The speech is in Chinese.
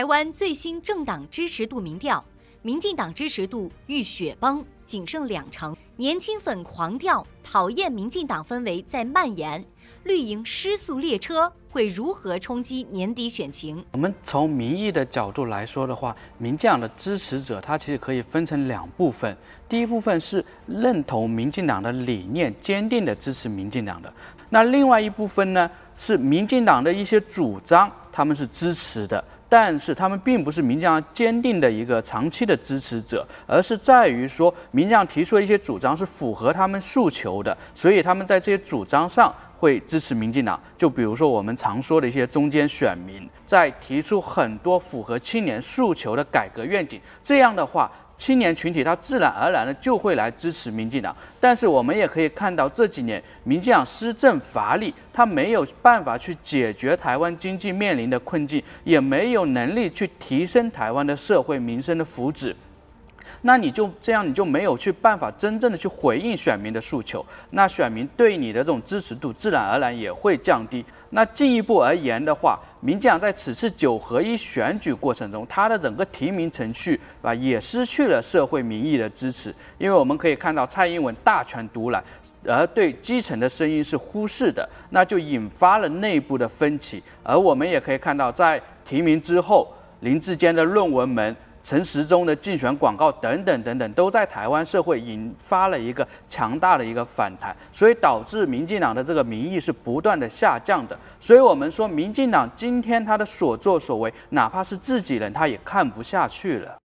台湾最新政党支持度民调，民进党支持度遇雪崩，仅剩两成。年轻粉狂掉，讨厌民进党氛围在蔓延。绿营失速列车会如何冲击年底选情？我们从民意的角度来说的话，民进党的支持者他其实可以分成两部分，第一部分是认同民进党的理念，坚定的支持民进党的；那另外一部分呢，是民进党的一些主张，他们是支持的。但是他们并不是明将坚定的一个长期的支持者，而是在于说明将提出的一些主张是符合他们诉求的，所以他们在这些主张上。会支持民进党，就比如说我们常说的一些中间选民，在提出很多符合青年诉求的改革愿景，这样的话，青年群体他自然而然的就会来支持民进党。但是我们也可以看到，这几年民进党施政乏力，他没有办法去解决台湾经济面临的困境，也没有能力去提升台湾的社会民生的福祉。那你就这样，你就没有去办法真正的去回应选民的诉求，那选民对你的这种支持度自然而然也会降低。那进一步而言的话，民进党在此次九合一选举过程中，它的整个提名程序啊，也失去了社会民意的支持，因为我们可以看到蔡英文大权独揽，而对基层的声音是忽视的，那就引发了内部的分歧。而我们也可以看到，在提名之后，林志坚的论文门。陈时中的竞选广告等等等等，都在台湾社会引发了一个强大的一个反弹，所以导致民进党的这个民意是不断的下降的。所以我们说，民进党今天他的所作所为，哪怕是自己人，他也看不下去了。